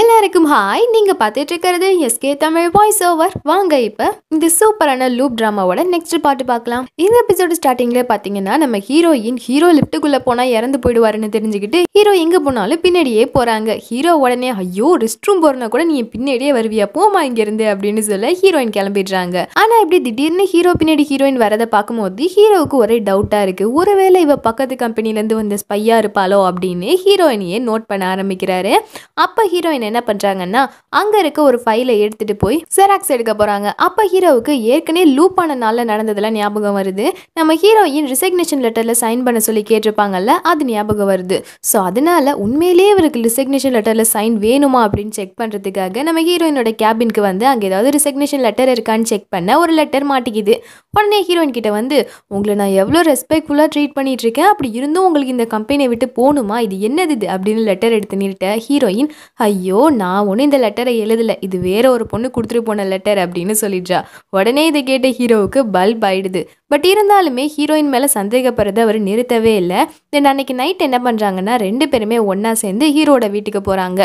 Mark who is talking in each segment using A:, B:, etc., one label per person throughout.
A: எல்லாருக்கும் ஹாய் நீங்க பார்த்துட்டு இருக்கிறது எஸ்கே தமிழ் வாய்ஸ் ஓவர் வாங்க இப்போ இந்த சூப்பரான லூப் ட்ராமாவோட நெக்ஸ்ட் பாட்டு பார்க்கலாம் இந்த எபிசோடு ஸ்டார்டிங்ல பாத்தீங்கன்னா நம்ம ஹீரோயின் ஹீரோ லிப்டுக்குள்ள போனா இறந்து போயிடுவாருன்னு தெரிஞ்சுக்கிட்டு ஹீரோ எங்க போனாலும் பின்னாடியே போறாங்க ஹீரோ உடனே ஐயோ ரெஸ்ட் ரூம் போறனா கூட நீ பின்னாடியே வருவியா போமா இருந்து அப்படின்னு சொல்ல ஹீரோயின் கிளம்பிடுறாங்க ஆனா இப்படி திடீர்னு ஹீரோ பின்னாடி ஹீரோயின் வரதை பார்க்கும்போது ஹீரோவுக்கு ஒரே டவுட்டாக இருக்கு ஒருவேளை இவ பக்கத்து கம்பெனில இருந்து வந்த ஸ்பையாக இருப்பாளோ அப்படின்னு ஹீரோயினையே நோட் பண்ண ஆரம்பிக்கிறாரு அப்போ ஹீரோயின் என்ன பண்றாங்கன்னா அங்க இருக்க ஒரு ஃபைலை எடுத்துட்டு போய் செராக்ஸ் எடுக்க போறாங்க அப்போ ஹீரோவுக்கு ஏற்கனவே லூப் ஆன நாளில் நடந்ததெல்லாம் ஞாபகம் வருது நம்ம ஹீரோயின் ரிசக்னேஷன் லெட்டரில் சைன் பண்ண சொல்லி கேட்டிருப்பாங்கல்ல அது ஞாபகம் வருது ஸோ அதனால உண்மையிலேயே இவருக்கு ரிசக்னேஷன் லெட்டரில் சைன் வேணுமா அப்படின்னு செக் பண்ணுறதுக்காக நம்ம ஹீரோயினோட கேபினுக்கு வந்து அங்கே ஏதாவது ரிசக்னேஷன் லெட்டர் இருக்கான்னு செக் பண்ண ஒரு லெட்டர் மாட்டிக்குது உடனே ஹீரோயின் கிட்ட வந்து உங்களை நான் எவ்வளோ ரெஸ்பெக்ட்ஃபுல்லாக ட்ரீட் பண்ணிகிட்டு இருக்கேன் அப்படி இருந்தும் உங்களுக்கு இந்த கம்பெனியை விட்டு போகணுமா இது என்னது இது அப்படின்னு லெட்டர் எடுத்து நிறுத்த ஹீரோயின் ஐயோ நான் ஒன்றும் இந்த லெட்டரை எழுதலை இது வேற ஒரு பொண்ணு கொடுத்துட்டு போன லெட்டர் அப்படின்னு சொல்லிடுறா உடனே இதை கேட்ட ஹீரோவுக்கு பல்ப் ஆயிடுது பட் இருந்தாலுமே ஹீரோயின் மேலே சந்தேகப்படுறது அவர் நிறுத்தவே இல்லை தென் அன்னைக்கு நைட் என்ன பண்ணுறாங்கன்னா ரெண்டு பேருமே ஒன்றா சேர்ந்து ஹீரோட வீட்டுக்கு போகிறாங்க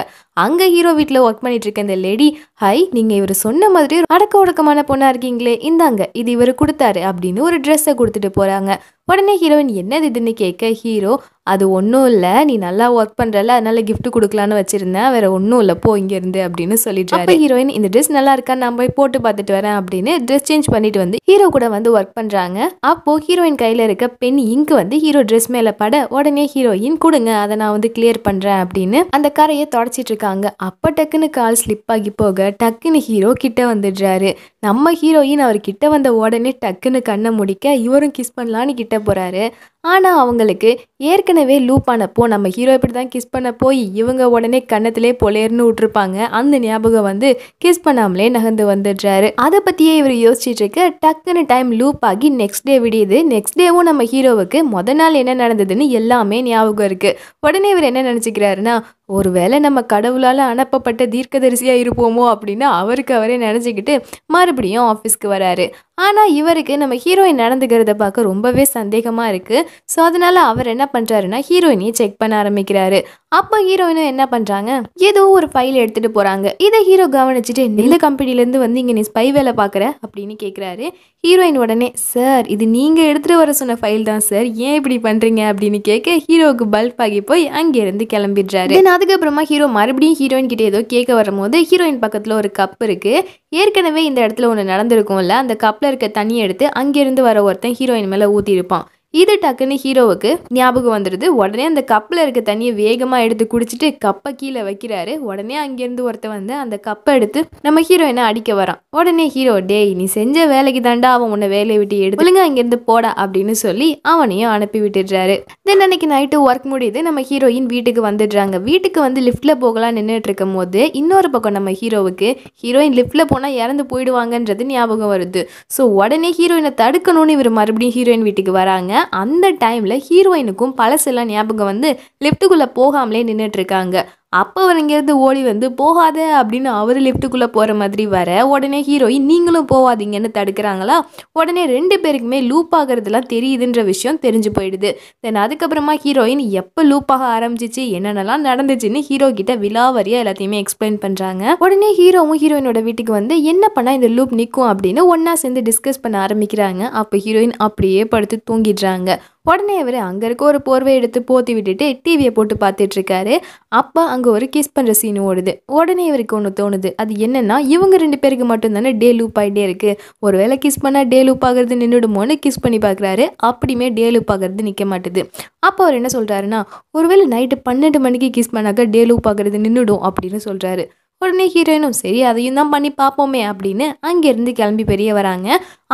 A: அங்கே ஹீரோ வீட்டில் ஒர்க் பண்ணிட்டு இருக்க இந்த லேடி ஹை நீங்கள் இவர் சொன்ன மாதிரி அடக்க ஒடுக்கமான பொண்ணாக இருக்கீங்களே இந்தாங்க இது இவர் கொடுத்த கொடுத்தாரு அப்படின்னு ஒரு ட்ரெஸ்ஸை கொடுத்துட்டு போகிறாங்க உடனே ஹீரோயின் என்னது இதுன்னு கேட்க ஹீரோ அது ஒன்றும் இல்லை நீ நல்லா ஒர்க் பண்ணுறல அதனால கிஃப்ட் கொடுக்கலான்னு வச்சுருந்தேன் வேறு ஒன்றும் இல்லை போ இங்கேருந்து அப்படின்னு சொல்லிட்டு அப்போ ஹீரோயின் இந்த ட்ரெஸ் நல்லா இருக்கான்னு நான் போய் போட்டு பார்த்துட்டு வரேன் அப்படின்னு ட்ரெஸ் சேஞ்ச் பண்ணிட்டு வந்து ஹீரோ கூட வந்து ஒர்க் பண்ணுறாங்க அப்போது ஹீரோயின் கையில் இருக்க பெண் இங்கு வந்து ஹீரோ ட்ரெஸ் மேலே பட உடனே ஹீரோயின் கொடுங்க அதை நான் வந்து கிளியர் பண்ணுறேன் அப்படின்னு அந்த கரையை தொடச்சிட்டு இருக்காங்க அப்போ டக்குன்னு கால் ஸ்லிப் ஆகி போக டக்குன்னு ஹீரோ கிட்ட வந்துடுறாரு நம்ம ஹீரோயின் அவர் கிட்ட வந்த உடனே டக்குன்னு கண்ணை முடிக்க இவரும் கிஸ் பண்ணலான்னு கிட்ட போகிறாரு ஆனால் அவங்களுக்கு ஏற்கனவே லூப் ஆனப்போ நம்ம ஹீரோ இப்படி தான் கிஸ் பண்ண போய் இவங்க உடனே கன்னத்திலே பொலேர்னு விட்டுருப்பாங்க அந்த ஞாபகம் வந்து கிஸ் பண்ணாமலே நகர்ந்து வந்துடுறாரு அதை பற்றியே இவர் யோசிச்சுட்டு இருக்க டக்குன்னு டைம் லூப் ஆகி நெக்ஸ்ட் டே விடியுது நெக்ஸ்ட் டேவும் நம்ம ஹீரோவுக்கு மொத நாள் என்ன நடந்ததுன்னு எல்லாமே ஞாபகம் இருக்குது உடனே இவர் என்ன நினச்சிக்கிறாருன்னா ஒருவேளை நம்ம கடவுளால் அனுப்பப்பட்ட தீர்க்கதரிசியாக இருப்போமோ அப்படின்னு அவருக்கு அவரே நினச்சிக்கிட்டு மறுபடியும் ஆஃபீஸ்க்கு வராரு ஆனால் இவருக்கு நம்ம ஹீரோயின் நடந்துக்கிறத பார்க்க ரொம்பவே சந்தேகமாக இருக்குது ஸோ அதனால அவர் என்ன பண்ணுறாருன்னா ஹீரோயினையும் செக் பண்ண ஆரம்பிக்கிறாரு அப்போ ஹீரோயினும் என்ன பண்ணுறாங்க ஏதோ ஒரு ஃபைல் எடுத்துகிட்டு போகிறாங்க இதை ஹீரோ கவனிச்சுட்டு நில கம்பெனிலேருந்து வந்து இங்கே நீ ஸ்பை வேலை பார்க்குற அப்படின்னு கேட்குறாரு ஹீரோயின் உடனே சார் இது நீங்கள் எடுத்துகிட்டு வர சொன்ன ஃபைல் தான் சார் ஏன் இப்படி பண்ணுறீங்க அப்படின்னு கேட்க ஹீரோவுக்கு பல்ப் ஆகி போய் அங்கேருந்து கிளம்பிடுறாரு தென் அதுக்கப்புறமா ஹீரோ மறுபடியும் ஹீரோயின் கிட்டே ஏதோ கேட்க வரும்போது ஹீரோயின் பக்கத்தில் ஒரு கப் இருக்குது ஏற்கனவே இந்த இடத்துல ஒன்று நடந்திருக்கும்ல அந்த கப்பில் இருக்க தண்ணி எடுத்து அங்கேருந்து வர ஒருத்தன் ஹீரோயின் மேலே ஊற்றிருப்பான் இது டக்குன்னு ஹீரோவுக்கு ஞாபகம் வந்துடுது உடனே அந்த கப்பில் இருக்க தண்ணியை வேகமாக எடுத்து குடிச்சிட்டு கப்பை கீழே வைக்கிறாரு உடனே அங்கேருந்து ஒருத்த வந்து அந்த கப்பை எடுத்து நம்ம ஹீரோயினை அடிக்க வரான் உடனே ஹீரோ டேய் நீ செஞ்ச வேலைக்கு தாண்டா அவன் உன்னை வேலையை விட்டு எடுத்து ஒழுங்கு அங்கேருந்து போடா அப்படின்னு சொல்லி அவனையும் அனுப்பி விட்டுடுறாரு தென் அன்னைக்கு நைட்டு ஒர்க் முடியுது நம்ம ஹீரோயின் வீட்டுக்கு வந்துடுறாங்க வீட்டுக்கு வந்து லிஃப்ட்டில் போகலாம் நின்றுட்டு இருக்கும் போது இன்னொரு பக்கம் நம்ம ஹீரோவுக்கு ஹீரோயின் லிஃப்ட்டில் போனால் இறந்து போயிடுவாங்கன்றது ஞாபகம் வருது ஸோ உடனே ஹீரோயினை தடுக்கணும்னு இவர் மறுபடியும் ஹீரோயின் வீட்டுக்கு வராங்க அந்த டைமில் ஹீரோயினுக்கும் பழசெல்லாம் ஞாபகம் வந்து லிஃப்ட்டுக்குள்ளே போகாமலே நின்றுட்டுருக்காங்க அப்போ அவர் இங்கேருந்து ஓடி வந்து போகாத அப்படின்னு அவர் லிஃப்ட்டுக்குள்ளே போகிற மாதிரி வர உடனே ஹீரோயின் நீங்களும் போகாதீங்கன்னு தடுக்கிறாங்களா உடனே ரெண்டு பேருக்குமே லூப் ஆகிறதுலாம் தெரியுதுன்ற விஷயம் தெரிஞ்சு போயிடுது தென் அதுக்கப்புறமா ஹீரோயின் எப்போ லூப் ஆக ஆரம்பிச்சிச்சு என்னென்னலாம் நடந்துச்சுன்னு ஹீரோ கிட்ட விலாவரியாக எல்லாத்தையுமே எக்ஸ்பிளைன் பண்ணுறாங்க உடனே ஹீரோவும் ஹீரோயினோட வீட்டுக்கு வந்து என்ன பண்ணால் இந்த லூப் நிற்கும் அப்படின்னு ஒன்றா சேர்ந்து டிஸ்கஸ் பண்ண ஆரம்பிக்கிறாங்க அப்போ ஹீரோயின் அப்படியே படுத்து தூங்கிடுறாங்க உடனே அவர் அங்கே இருக்க ஒரு போர்வை எடுத்து போத்தி விட்டுட்டு டிவியை போட்டு பார்த்துட்ருக்காரு அப்பா அங்கே ஒரு கிஸ் பண்ணுற சீன் ஓடுது உடனே இவருக்கு ஒன்று தோணுது அது என்னென்னா இவங்க ரெண்டு பேருக்கு மட்டும்தானே டே லூப் ஆகிட்டே இருக்குது வேளை கிஸ் பண்ணால் டே லூப் ஆகிறது நின்றுடுமோன்னு கிஸ் பண்ணி பார்க்குறாரு அப்படியுமே டே லூப் ஆகிறது நிற்க மாட்டுது அப்போ அவர் என்ன சொல்கிறாருன்னா ஒருவேளை நைட்டு பன்னெண்டு மணிக்கு கிஸ் பண்ணாக்கா டே லூப் ஆகிறது நின்றுடும் அப்படின்னு சொல்கிறாரு உடனே ஹீரோயினும் சரி அதையும் தான் பண்ணி பார்ப்போமே அப்படின்னு அங்கேருந்து கிளம்பி பெரிய வராங்க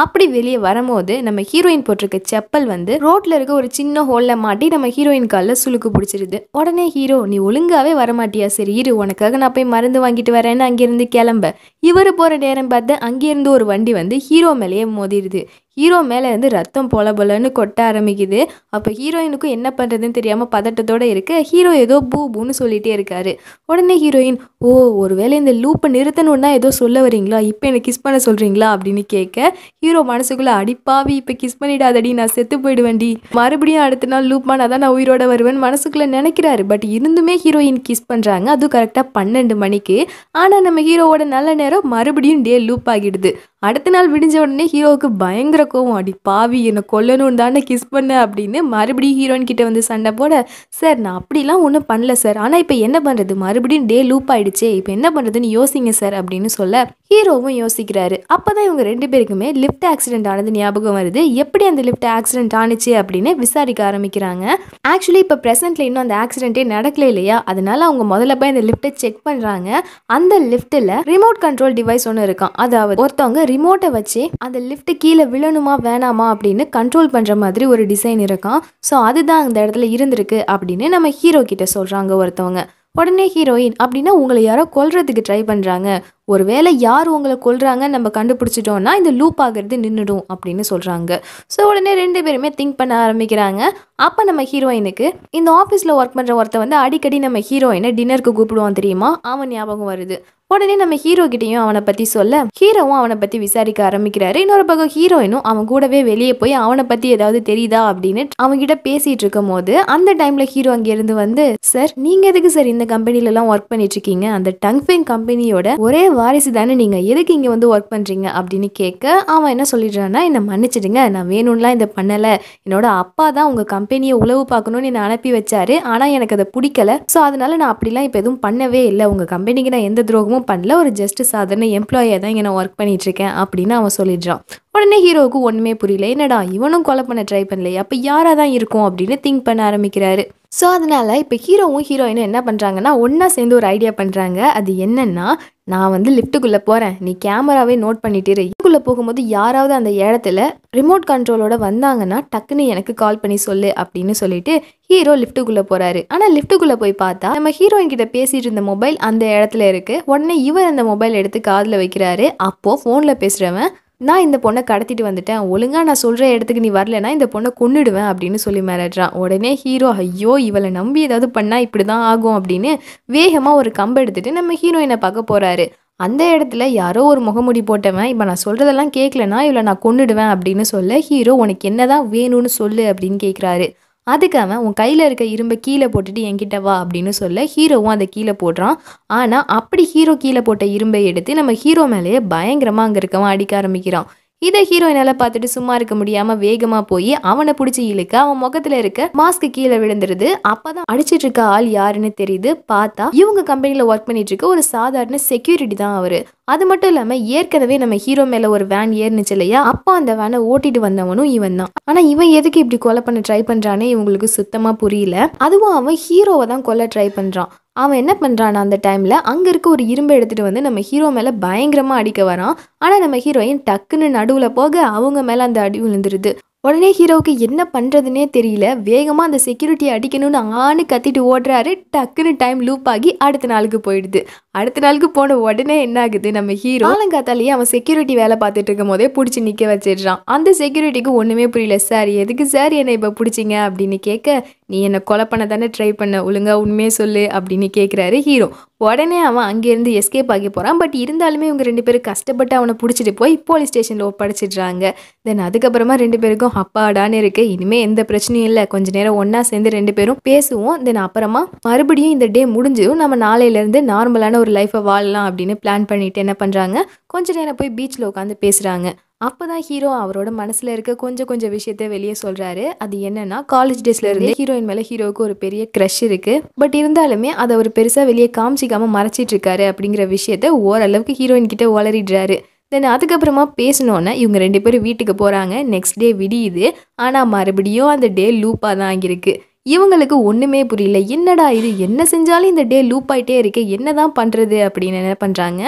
A: அப்படி வெளியே வரும்போது நம்ம ஹீரோயின் போட்டிருக்க செப்பல் வந்து ரோட்டில் இருக்க ஒரு சின்ன ஹோலில் மாட்டி நம்ம ஹீரோயின் காலில் சுழுக்கு பிடிச்சிருது உடனே ஹீரோ நீ ஒழுங்காகவே வரமாட்டியா சரி இரு உனக்காக நான் போய் மருந்து வாங்கிட்டு வரேன்னு அங்கேருந்து கிளம்ப இவர் போகிற நேரம் பார்த்து அங்கேருந்து ஒரு வண்டி வந்து ஹீரோ மேலேயே மோதிடுது ஹீரோ மேலே வந்து ரத்தம் பொல பொலன்னு கொட்ட ஆரம்பிக்குது அப்போ ஹீரோயினுக்கும் என்ன பண்ணுறதுன்னு தெரியாமல் பதட்டத்தோடு இருக்க ஹீரோ ஏதோ பூ பூன்னு சொல்லிகிட்டே இருக்காரு உடனே ஹீரோயின் ஓ ஒருவேளை இந்த லூப்பை நிறுத்தணும்னா ஏதோ சொல்ல வரீங்களா இப்போ என்னை கிஸ் பண்ண சொல்கிறீங்களா அப்படின்னு கேட்க ஹீரோ மனசுக்குள்ளே அடிப்பாவி இப்போ கிஸ் பண்ணிடாதடி நான் செத்து போயிடுவேன்டி மறுபடியும் அடுத்த நாள் லூப்மானா தான் நான் உயிரோட வருவேன் மனசுக்குள்ளே நினைக்கிறாரு பட் இருந்துமே ஹீரோயின் கிஸ் பண்ணுறாங்க அதுவும் கரெக்டாக பன்னெண்டு மணிக்கு ஆனால் நம்ம ஹீரோவோட நல்ல நேரம் மறுபடியும் டே லூப் ஆகிடுது அடுத்த நாள் விடிஞ்ச உடனே ஹீரோவுக்கு பயங்கர கோவம் அடி பாவி என்னை கொல்லணும்னு தானே கிஸ் பண்ண அப்படின்னு மறுபடியும் ஹீரோயின் கிட்ட வந்து சண்டை போட சார் நான் அப்படிலாம் ஒன்றும் பண்ணல சார் ஆனால் இப்போ என்ன பண்ணுறது மறுபடியும் டே லூப் ஆயிடுச்சே இப்போ என்ன பண்ணுறதுன்னு யோசிங்க சார் அப்படின்னு சொல்ல ஹீரோவும் யோசிக்கிறாரு அப்போ தான் இவங்க ரெண்டு பேருக்குமே லிஃப்ட் ஆக்சிடென்ட் ஆனது ஞாபகம் வருது எப்படி அந்த லிஃப்ட் ஆக்சிடென்ட் ஆனிச்சு அப்படின்னு விசாரிக்க ஆரம்பிக்கிறாங்க ஆக்சுவலி இப்போ ப்ரெசென்ட்டில் இன்னும் அந்த ஆக்சிடென்ட்டே நடக்கல இல்லையா அதனால அவங்க முதல்ல போய் அந்த லிஃப்ட்டை செக் பண்ணுறாங்க அந்த லிஃப்ட்டில் ரிமோட் கண்ட்ரோல் டிவைஸ் ஒன்று இருக்கான் அதாவது ஒருத்தவங்க ரிமோட்டை வச்சு அந்த லிஃப்ட் கீழே விழணுமா வேணாமா அப்படின்னு கண்ட்ரோல் பண்ணுற மாதிரி ஒரு டிசைன் இருக்கான் ஸோ அதுதான் அந்த இடத்துல இருந்திருக்கு அப்படின்னு நம்ம ஹீரோ கிட்ட சொல்கிறாங்க ஒருத்தவங்க உடனே ஹீரோயின் அப்படின்னா உங்களை யாரோ கொல்றதுக்கு ட்ரை பண்ணுறாங்க ஒருவேளை யார் உங்களை கொள்கிறாங்க நம்ம கண்டுபிடிச்சிட்டோம்னா இந்த லூப் ஆகிறது நின்றுடும் அப்படின்னு சொல்கிறாங்க ஸோ உடனே ரெண்டு பேருமே திங்க் பண்ண ஆரம்பிக்கிறாங்க அப்போ நம்ம ஹீரோயினுக்கு இந்த ஆஃபீஸில் ஒர்க் பண்ணுற ஒருத்த வந்து அடிக்கடி நம்ம ஹீரோயினை டின்னருக்கு கூப்பிடுவான் தெரியுமா அவன் ஞாபகம் வருது உடனே நம்ம ஹீரோ கிட்டையும் அவனை பற்றி சொல்ல ஹீரோவும் அவனை பற்றி விசாரிக்க ஆரம்பிக்கிறாரு இன்னொரு பக்கம் ஹீரோயினும் அவன் கூடவே வெளியே போய் அவனை பற்றி ஏதாவது தெரியுதா அப்படின்னு அவன்கிட்ட பேசிட்டு இருக்கும் போது அந்த டைமில் ஹீரோ அங்கேருந்து வந்து சார் நீங்கள் எதுக்கு சார் இந்த கம்பெனிலலாம் ஒர்க் பண்ணிட்டு இருக்கீங்க அந்த டங்ஃபின் கம்பெனியோட ஒரே வாரிசு தானே நீங்கள் எதுக்கு இங்கே வந்து ஒர்க் பண்ணுறீங்க அப்படின்னு கேட்க அவன் என்ன சொல்லிடுறான்னா என்னை மன்னிச்சிடுங்க நான் வேணும்லாம் இதை பண்ணலை என்னோட அப்பா தான் உங்கள் கம்பெனியை உழவு பார்க்கணும்னு என்னை அனுப்பி வச்சாரு ஆனால் எனக்கு அதை பிடிக்கலை ஸோ அதனால் நான் அப்படிலாம் இப்போ எதுவும் பண்ணவே இல்லை உங்கள் கம்பெனிக்கு நான் எந்த துரோகமும் பண்ணல ஒரு ஜஸ்ட் சாதாரண எம்ப்ளாயாக தான் இங்கே நான் ஒர்க் பண்ணிகிட்ருக்கேன் அப்படின்னு அவன் சொல்லிடுறான் உடனே ஹீரோவுக்கு ஒன்றுமே புரியல என்னடா இவனும் கொலை பண்ண ட்ரை பண்ணலையே அப்போ யாராக தான் இருக்கும் அப்படின்னு திங்க் பண்ண ஆரம்பிக்கிறாரு ஸோ அதனால் இப்போ ஹீரோவும் ஹீரோயினும் என்ன பண்ணுறாங்கன்னா ஒன்றா சேர்ந்து ஒரு ஐடியா பண்ணுறாங்க அது என்னென்னா நான் வந்து லிஃப்ட்டுக்குள்ளே போகிறேன் நீ கேமராவே நோட் பண்ணிட்டு இருக்குள்ளே போகும்போது யாராவது அந்த இடத்துல ரிமோட் கண்ட்ரோலோட வந்தாங்கன்னா டக்குன்னு எனக்கு கால் பண்ணி சொல்லு அப்படின்னு சொல்லிட்டு ஹீரோ லிஃப்ட்டுக்குள்ளே போகிறாரு ஆனால் லிஃப்ட்டுக்குள்ளே போய் பார்த்தா நம்ம ஹீரோயின் கிட்ட பேசிட்டு இருந்த மொபைல் அந்த இடத்துல இருக்குது உடனே இவர் அந்த மொபைல் எடுத்து காதில் வைக்கிறாரு அப்போது ஃபோனில் பேசுகிறவன் நான் இந்த பொண்ணை கடத்திட்டு வந்துட்டேன் ஒழுங்காக நான் சொல்கிற இடத்துக்கு நீ வரலன்னா இந்த பொண்ணை கொண்டுடுவேன் அப்படின்னு சொல்லி மிரட்டுறான் உடனே ஹீரோ ஐயோ இவளை நம்பி ஏதாவது பண்ணால் இப்படி தான் ஆகும் அப்படின்னு வேகமாக ஒரு கம்பு எடுத்துகிட்டு நம்ம ஹீரோயினை பார்க்க போகிறாரு அந்த இடத்துல யாரோ ஒரு முகமுடி போட்டவன் இப்போ நான் சொல்கிறதெல்லாம் கேட்கலனா இவளை நான் கொண்டுடுவேன் அப்படின்னு சொல்ல ஹீரோ உனக்கு என்ன தான் வேணும்னு சொல்லு அப்படின்னு கேட்குறாரு அதுக்கு அவன் உன் கையில் இருக்க இரும்பை கீழே போட்டுட்டு என்கிட்ட வா அப்படின்னு சொல்ல ஹீரோவும் அதை கீழே போடுறான் ஆனால் அப்படி ஹீரோ கீழே போட்ட இரும்பை எடுத்து நம்ம ஹீரோ மேலேயே பயங்கரமாக அங்கே இருக்கவன் அடிக்க ஆரம்பிக்கிறான் இதை ஹீரோயினால பார்த்துட்டு சும்மா இருக்க முடியாம வேகமா போய் அவனை பிடிச்சி இழுக்க அவன் முகத்துல இருக்க மாஸ்க் கீழே விழுந்துருது அப்பதான் அடிச்சிட்டு இருக்க ஆள் யாருன்னு தெரியுது பார்த்தா இவங்க கம்பெனில ஒர்க் பண்ணிட்டு இருக்க ஒரு சாதாரண செக்யூரிட்டி தான் அவரு அது மட்டும் இல்லாம ஏற்கனவே நம்ம ஹீரோ மேல ஒரு வேன் ஏறுனுச்சு இல்லையா அப்ப அந்த வேனை ஓட்டிட்டு வந்தவனும் இவன் தான் ஆனா இவன் எதுக்கு இப்படி கொலை பண்ண ட்ரை பண்றானே இவங்களுக்கு சுத்தமா புரியல அதுவும் அவன் ஹீரோவை தான் கொல்ல ட்ரை பண்றான் அவன் என்ன பண்ணுறான் அந்த டைமில் அங்கே இருக்க ஒரு இரும்பை எடுத்துகிட்டு வந்து நம்ம ஹீரோ மேலே பயங்கரமாக அடிக்க வரான் ஆனால் நம்ம ஹீரோயின் டக்குன்னு நடுவில் போக அவங்க மேலே அந்த அடி விழுந்துருது உடனே ஹீரோவுக்கு என்ன பண்ணுறதுனே தெரியல வேகமாக அந்த செக்யூரிட்டியை அடிக்கணும்னு ஆணு கத்திட்டு ஓடுறாரு டக்குன்னு டைம் லூப் ஆகி அடுத்த நாளுக்கு போயிடுது அடுத்த நாளுக்கு போன உடனே என்ன ஆகுது நம்ம ஹீரோ ஆலங்காத்தாலேயே அவன் செக்யூரிட்டி வேலை பார்த்துட்டு இருக்கும் போதே பிடிச்சி நிற்க வச்சிடுறான் அந்த செக்யூரிட்டிக்கு ஒன்றுமே புரியல சார் எதுக்கு சார் என்னை இப்போ பிடிச்சிங்க அப்படின்னு கேட்க நீ என்னை கொலை பண்ண தானே ட்ரை பண்ண ஒழுங்காக உண்மையே சொல்லு அப்படின்னு கேட்குறாரு ஹீரோ உடனே அவன் அங்கேருந்து எஸ்கேப் ஆகி போகிறான் பட் இருந்தாலுமே இவங்க ரெண்டு பேரும் கஷ்டப்பட்டு அவனை பிடிச்சிட்டு போய் போலீஸ் ஸ்டேஷனில் ஒப்படைச்சிடுறாங்க தென் அதுக்கப்புறமா ரெண்டு பேருக்கும் அப்பாடான்னு இருக்குது இனிமேல் எந்த பிரச்சனையும் இல்லை கொஞ்ச நேரம் ஒன்றா சேர்ந்து ரெண்டு பேரும் பேசுவோம் தென் அப்புறமா மறுபடியும் இந்த டே முடிஞ்சதும் நம்ம நாளையிலேருந்து நார்மலான ஒரு லைஃப்பை வாழலாம் அப்படின்னு பிளான் பண்ணிட்டு என்ன பண்ணுறாங்க கொஞ்ச நேரம் போய் பீச்சில் உட்காந்து பேசுகிறாங்க அப்போ தான் ஹீரோ அவரோட மனசில் இருக்க கொஞ்சம் கொஞ்சம் விஷயத்த வெளியே சொல்கிறாரு அது என்னென்னா காலேஜ் டேஸில் இருந்து ஹீரோயின் மேலே ஹீரோவுக்கு ஒரு பெரிய க்ரஷ் இருக்குது பட் இருந்தாலுமே அதை அவர் பெருசாக வெளியே காமிச்சிக்காமல் மறைச்சிட்டு இருக்காரு அப்படிங்கிற விஷயத்த ஓரளவுக்கு ஹீரோயின் கிட்ட ஓலரிடுறாரு தென் அதுக்கப்புறமா பேசினோன்னே இவங்க ரெண்டு பேரும் வீட்டுக்கு போகிறாங்க நெக்ஸ்ட் டே விடியுது ஆனால் மறுபடியும் அந்த டே லூப்பாக தான் ஆகியிருக்கு இவங்களுக்கு ஒன்றுமே புரியல என்னடா இது என்ன செஞ்சாலும் இந்த டே லூப் ஆகிட்டே இருக்கு என்ன தான் பண்ணுறது அப்படின்னு என்ன பண்ணுறாங்க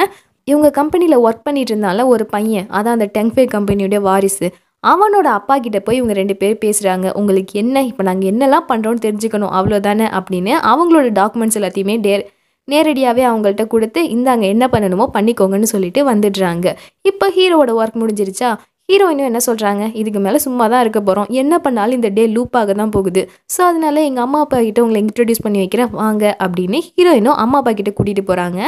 A: இவங்க கம்பெனியில் ஒர்க் பண்ணிட்டு இருந்தால ஒரு பையன் அதான் அந்த டெங்ஃபே கம்பெனியுடைய வாரிசு அவனோட அப்பா கிட்ட போய் இவங்க ரெண்டு பேர் பேசுகிறாங்க உங்களுக்கு என்ன இப்போ நாங்கள் என்னெல்லாம் பண்ணுறோன்னு தெரிஞ்சுக்கணும் அவ்வளோதானே அப்படின்னு அவங்களோட டாக்குமெண்ட்ஸ் எல்லாத்தையுமே டே நேரடியாகவே அவங்கள்ட்ட கொடுத்து இந்தாங்க என்ன பண்ணணுமோ பண்ணிக்கோங்கன்னு சொல்லிட்டு வந்துடுறாங்க இப்போ ஹீரோவோட ஒர்க் முடிஞ்சிருச்சா ஹீரோயினும் என்ன சொல்கிறாங்க இதுக்கு மேலே சும்மா தான் இருக்க போகிறோம் என்ன பண்ணாலும் இந்த டே லூப்பாக தான் போகுது ஸோ அதனால் எங்கள் அம்மா அப்பா கிட்ட உங்களை இன்ட்ரடியூஸ் பண்ணி வைக்கிறேன் வாங்க அப்படின்னு ஹீரோயினும் அம்மா அப்பா கிட்ட கூட்டிகிட்டு போகிறாங்க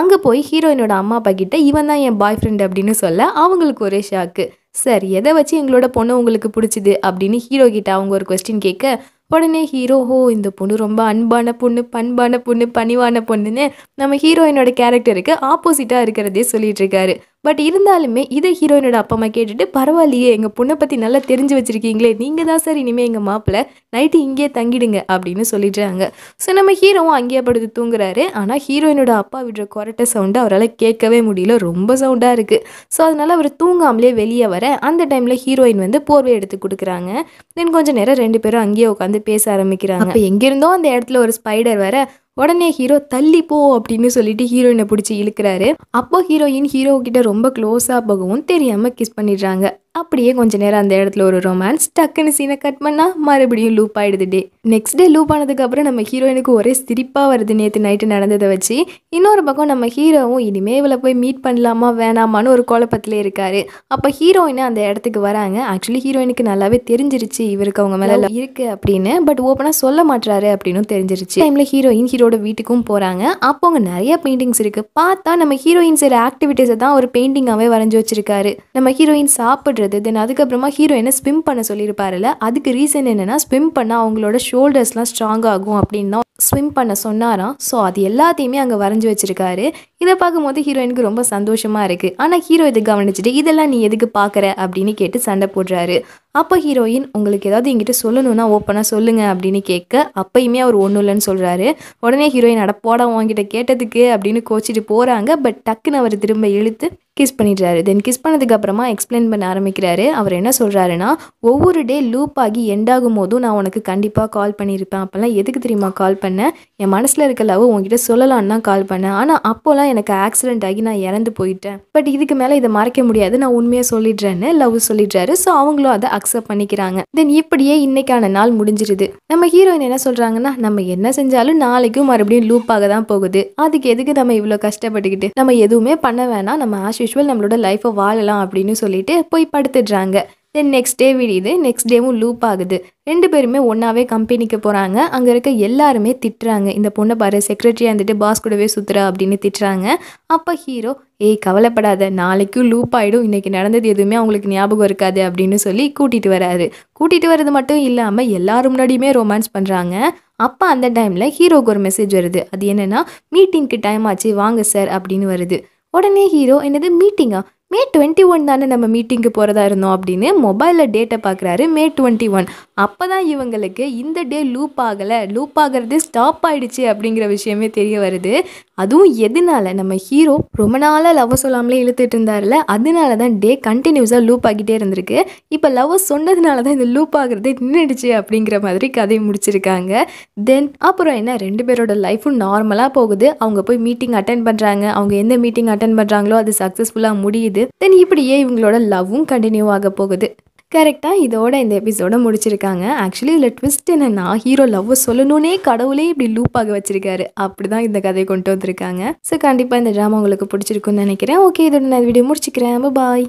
A: அங்கே போய் ஹீரோயினோட அம்மா அப்பா கிட்ட இவன் தான் என் பாய் ஃப்ரெண்டு அப்படின்னு சொல்ல அவங்களுக்கு ஒரே ஷாக்கு சார் எதை வச்சு எங்களோட பொண்ணு உங்களுக்கு பிடிச்சிது அப்படின்னு ஹீரோ கிட்ட அவங்க ஒரு கொஸ்டின் கேட்க உடனே ஹீரோ ஹோ இந்த பொண்ணு ரொம்ப அன்பான பொண்ணு பண்பான பொண்ணு பணிவான பொண்ணுன்னு நம்ம ஹீரோயினோட கேரக்டருக்கு ஆப்போசிட்டாக இருக்கிறதே சொல்லிட்டு இருக்காரு பட் இருந்தாலுமே இதை ஹீரோயினோட அப்பா அம்மா கேட்டுட்டு பரவாயில்லையே எங்கள் பொண்ணை பற்றி நல்லா தெரிஞ்சு வச்சுருக்கீங்களே நீங்கள் தான் சார் இனிமேல் எங்கள் மாப்பிள்ளை நைட்டு இங்கேயே தங்கிடுங்க அப்படின்னு சொல்லிடுறாங்க ஸோ நம்ம ஹீரோவும் அங்கேயே படுத்து தூங்குறாரு ஆனால் ஹீரோயினோட அப்பா விடுற குரட்டை சவுண்டு அவரால் கேட்கவே முடியல ரொம்ப சவுண்டாக இருக்குது ஸோ அதனால் அவர் தூங்காமலே வெளியே வர அந்த டைமில் ஹீரோயின் வந்து போர்வை எடுத்து கொடுக்குறாங்க தென் கொஞ்சம் நேரம் ரெண்டு பேரும் அங்கேயே உட்காந்து பேச ஆரம்பிக்கிறாங்க அப்போ எங்கேருந்தோ அந்த இடத்துல ஒரு ஸ்பைடர் வர உடனே ஹீரோ தள்ளி போ அப்படின்னு சொல்லிட்டு ஹீரோயினை பிடிச்சி இழுக்கிறாரு அப்போ ஹீரோயின் ஹீரோ கிட்ட ரொம்ப க்ளோஸாக போகவும் தெரியாமல் கிஸ் பண்ணிடுறாங்க அப்படியே கொஞ்ச நேரம் அந்த இடத்துல ஒரு ரொமான்ஸ் டக்குன்னு சீனை கட் பண்ணால் மறுபடியும் லூப் ஆயிடுது டே நெக்ஸ்ட் டே லூப் ஆனதுக்கப்புறம் நம்ம ஹீரோயினுக்கு ஒரே சிரிப்பாக வருது நேற்று நைட்டு நடந்ததை வச்சு இன்னொரு பக்கம் நம்ம ஹீரோவும் இனிமே இவளை போய் மீட் பண்ணலாமா வேணாமான்னு ஒரு குழப்பத்திலே இருக்காரு அப்போ ஹீரோயினு அந்த இடத்துக்கு வராங்க ஆக்சுவலி ஹீரோயினுக்கு நல்லாவே தெரிஞ்சிருச்சு இவருக்கு அவங்க மேலே இருக்குது அப்படின்னு பட் ஓப்பனாக சொல்ல மாட்டாரு அப்படின்னு தெரிஞ்சிருச்சு டைமில் ஹீரோயின் ஹீரோட வீட்டுக்கும் போகிறாங்க அப்போ அவங்க நிறைய பெயிண்டிங்ஸ் இருக்குது பார்த்தா நம்ம ஹீரோயின் செய்கிற ஆக்டிவிட்டீஸை தான் ஒரு பெயிண்டிங்காகவே வரைஞ்சி வச்சிருக்காரு நம்ம ஹீரோயின் சாப்பிட்ற பண்ணுறது தென் அதுக்கப்புறமா என்ன ஸ்விம் பண்ண சொல்லியிருப்பாருல்ல அதுக்கு ரீசன் என்னென்னா ஸ்விம் பண்ணால் அவங்களோட ஷோல்டர்ஸ்லாம் ஸ்ட்ராங் ஆகும் அப்படின்னு ஸ்விம் பண்ண சொன்னாராம் ஸோ அது எல்லாத்தையுமே அங்கே வரைஞ்சி வச்சிருக்காரு இதை பார்க்கும்போது ஹீரோயினுக்கு ரொம்ப சந்தோஷமாக இருக்குது ஆனால் ஹீரோ இதை கவனிச்சுட்டு இதெல்லாம் நீ எதுக்கு பார்க்குற அப்படின்னு கேட்டு சண்டை போடுறாரு அப்போ ஹீரோயின் உங்களுக்கு ஏதாவது எங்கிட்ட சொல்லணும்னா ஓப்பனாக சொல்லுங்கள் அப்படின்னு கேட்க அப்பயுமே அவர் ஒன்றும் இல்லைன்னு சொல்கிறாரு உடனே ஹீரோயின் அடப்போட உங்ககிட்ட கேட்டதுக்கு அப்படின்னு கோச்சிட்டு போகிறாங்க பட் டக்குன்னு அவர் திரும்ப இழுத்து கிஸ் பண்ணிடுறாரு தென் கிஸ் பண்ணதுக்கப்புறமா எக்ஸ்பிளைன் பண்ண ஆரம்பிக்கிறாரு அவர் என்ன சொல்கிறாருன்னா ஒவ்வொரு டே லூப் ஆகி எண்ட் ஆகும் போதும் நான் உனக்கு கண்டிப்பாக கால் பண்ணியிருப்பேன் அப்போல்லாம் எதுக்கு தெரியுமா கால் பண்ணேன் என் மனசில் இருக்க லவ் உங்ககிட்ட சொல்லலான்னு தான் கால் பண்ணேன் ஆனால் அப்போல்லாம் எனக்கு ஆக்சிடென்ட் ஆகி நான் இறந்து போயிட்டேன் பட் இதுக்கு மேலே இதை மறைக்க முடியாது நான் உண்மையாக சொல்லிடுறேன்னு லவ் சொல்லிடுறாரு ஸோ அவங்களும் அதை அக்செப்ட் பண்ணிக்கிறாங்க தென் இப்படியே இன்னைக்கான நாள் முடிஞ்சிருது நம்ம ஹீரோயின் என்ன சொல்றாங்கன்னா நம்ம என்ன செஞ்சாலும் நாளைக்கும் மறுபடியும் லூப் ஆக தான் போகுது அதுக்கு எதுக்கு நம்ம இவ்வளோ கஷ்டப்பட்டுக்கிட்டு நம்ம எதுவுமே பண்ண வேணாம் நம்ம ஆஸ் யூஷுவல் நம்மளோட லைஃப்பை வாழலாம் அப்படின்னு சொல்லிட்டு போய் படுத்துடுறாங்க தென் நெக்ஸ்ட் டே விடியுது நெக்ஸ்ட் டேவும் லூப் ஆகுது ரெண்டு பேருமே ஒன்றாவே கம்பெனிக்கு போகிறாங்க அங்கே இருக்க எல்லாருமே திட்டுறாங்க இந்த பொண்ணை பாரு செக்ரட்டரியாக இருந்துட்டு பாஸ் கூடவே சுற்றுறா அப்படின்னு திட்டுறாங்க அப்போ ஹீரோ ஏய் கவலைப்படாத நாளைக்கும் லூப் ஆகிடும் இன்றைக்கி நடந்தது எதுவுமே அவங்களுக்கு ஞாபகம் இருக்காது அப்படின்னு சொல்லி கூட்டிகிட்டு வராரு கூட்டிகிட்டு வர்றது மட்டும் இல்லாமல் எல்லாரும் முன்னாடியுமே ரொமான்ஸ் பண்ணுறாங்க அப்போ அந்த டைமில் ஹீரோக்கு ஒரு மெசேஜ் வருது அது என்னென்னா மீட்டிங்க்கு டைம் ஆச்சு வாங்க சார் அப்படின்னு வருது உடனே ஹீரோ என்னது மீட்டிங்கா மே டுவெண்ட்டி ஒன் தானே நம்ம மீட்டிங்கு போகிறதா இருந்தோம் அப்படின்னு மொபைலில் டேட்டை பார்க்குறாரு மே டுவெண்ட்டி ஒன் அப்போ தான் இவங்களுக்கு இந்த டே லூப் ஆகலை லூப் ஆகிறது ஸ்டாப் ஆகிடுச்சு அப்படிங்கிற விஷயமே தெரிய வருது அதுவும் எதனால நம்ம ஹீரோ ரொம்ப நாளாக லவ் சொல்லாமலே இழுத்துட்டு இருந்தார்ல அதனால தான் டே கண்டினியூஸாக லூப் ஆகிட்டே இருந்திருக்கு இப்போ லவ் சொன்னதுனால தான் இந்த லூப் ஆகிறது நின்றுடுச்சு அப்படிங்கிற மாதிரி கதை முடிச்சிருக்காங்க தென் அப்புறம் என்ன ரெண்டு பேரோட லைஃப்பும் நார்மலாக போகுது அவங்க போய் மீட்டிங் அட்டன் பண்ணுறாங்க அவங்க எந்த மீட்டிங் அட்டன் பண்ணுறாங்களோ அது சக்ஸஸ்ஃபுல்லாக முடியுது தென் இப்படியே இவங்களோட லவ்வும் கண்டினியூ ஆக போகுது கரெக்டாக இதோட இந்த எபிசோட முடிச்சிருக்காங்க ஆக்சுவலி இதில் ட்விஸ்ட் என்னென்னா ஹீரோ லவ் சொல்லணும்னே கடவுளே இப்படி லூப்பாக வச்சிருக்காரு அப்படி தான் இந்த கதையை கொண்டு வந்திருக்காங்க ஸோ கண்டிப்பாக இந்த ட்ராமா உங்களுக்கு பிடிச்சிருக்குன்னு நினைக்கிறேன் ஓகே இதோட நான் வீடியோ முடிச்சுக்கிறேன் பாய்